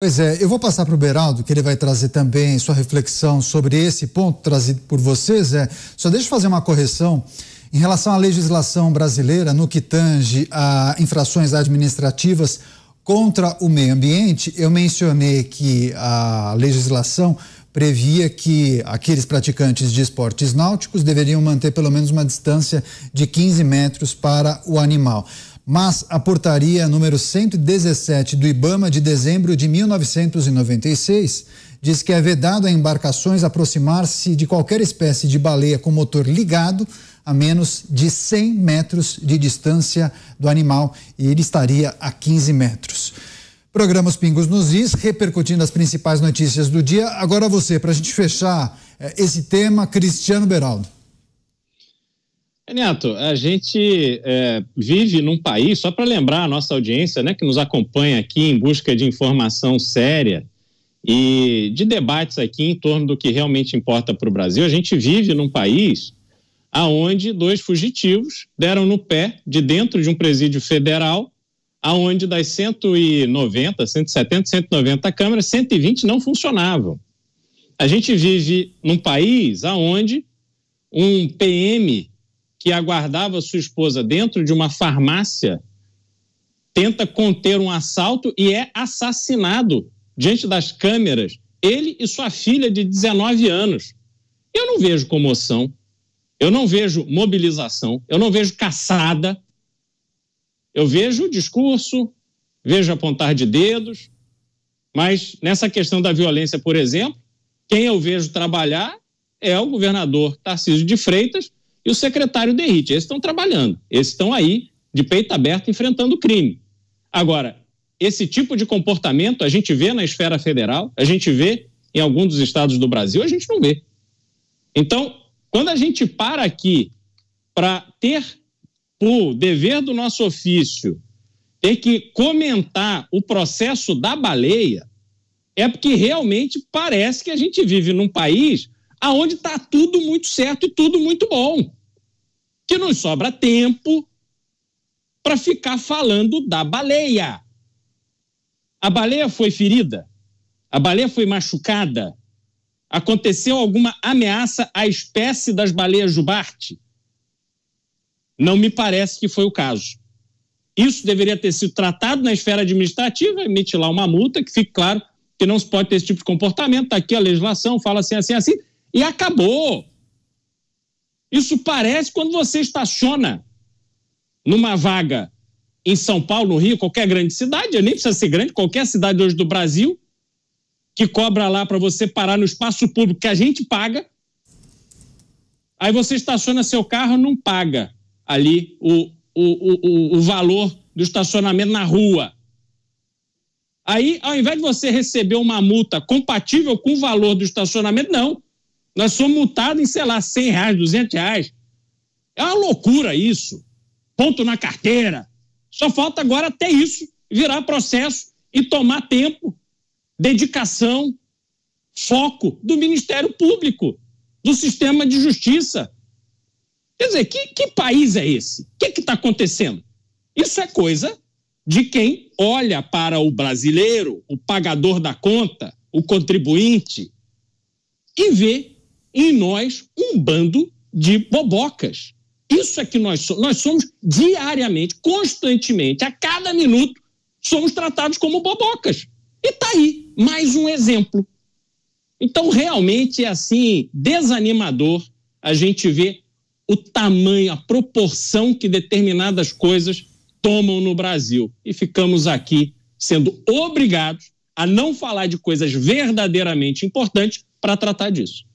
Pois é, eu vou passar para o Beraldo, que ele vai trazer também sua reflexão sobre esse ponto trazido por vocês. É, só deixa eu fazer uma correção. Em relação à legislação brasileira, no que tange a infrações administrativas contra o meio ambiente, eu mencionei que a legislação previa que aqueles praticantes de esportes náuticos deveriam manter pelo menos uma distância de 15 metros para o animal mas a portaria número 117 do IBAMA de dezembro de 1996 diz que é vedado a embarcações aproximar-se de qualquer espécie de baleia com motor ligado a menos de 100 metros de distância do animal e ele estaria a 15 metros. Programa Os Pingos nos Is, repercutindo as principais notícias do dia. Agora você, para a gente fechar eh, esse tema, Cristiano Beraldo. Neto, a gente é, vive num país, só para lembrar a nossa audiência, né, que nos acompanha aqui em busca de informação séria e de debates aqui em torno do que realmente importa para o Brasil, a gente vive num país aonde dois fugitivos deram no pé de dentro de um presídio federal, aonde das 190, 170, 190 câmeras, 120 não funcionavam. A gente vive num país aonde um PM que aguardava sua esposa dentro de uma farmácia tenta conter um assalto e é assassinado diante das câmeras, ele e sua filha de 19 anos. Eu não vejo comoção, eu não vejo mobilização, eu não vejo caçada, eu vejo discurso, vejo apontar de dedos, mas nessa questão da violência, por exemplo, quem eu vejo trabalhar é o governador Tarcísio de Freitas, e o secretário Derrite. Eles estão trabalhando, eles estão aí de peito aberto enfrentando o crime. Agora, esse tipo de comportamento a gente vê na esfera federal, a gente vê em alguns dos estados do Brasil, a gente não vê. Então, quando a gente para aqui para ter o dever do nosso ofício ter que comentar o processo da baleia, é porque realmente parece que a gente vive num país aonde está tudo muito certo e tudo muito bom que não sobra tempo para ficar falando da baleia. A baleia foi ferida, a baleia foi machucada, aconteceu alguma ameaça à espécie das baleias jubarte? Não me parece que foi o caso. Isso deveria ter sido tratado na esfera administrativa, emite lá uma multa, que fique claro que não se pode ter esse tipo de comportamento, está aqui a legislação, fala assim, assim, assim, e acabou. Isso parece quando você estaciona numa vaga em São Paulo, no Rio, qualquer grande cidade, nem precisa ser grande, qualquer cidade hoje do Brasil, que cobra lá para você parar no espaço público que a gente paga. Aí você estaciona seu carro, não paga ali o, o, o, o valor do estacionamento na rua. Aí, ao invés de você receber uma multa compatível com o valor do estacionamento, não. Nós somos multados em, sei lá, 100 reais, 200 reais. É uma loucura isso. Ponto na carteira. Só falta agora até isso virar processo e tomar tempo, dedicação, foco do Ministério Público, do sistema de justiça. Quer dizer, que, que país é esse? O que é está acontecendo? Isso é coisa de quem olha para o brasileiro, o pagador da conta, o contribuinte, e vê em nós um bando de bobocas. Isso é que nós somos. Nós somos diariamente, constantemente, a cada minuto, somos tratados como bobocas. E está aí, mais um exemplo. Então, realmente é assim, desanimador a gente ver o tamanho, a proporção que determinadas coisas tomam no Brasil. E ficamos aqui sendo obrigados a não falar de coisas verdadeiramente importantes para tratar disso.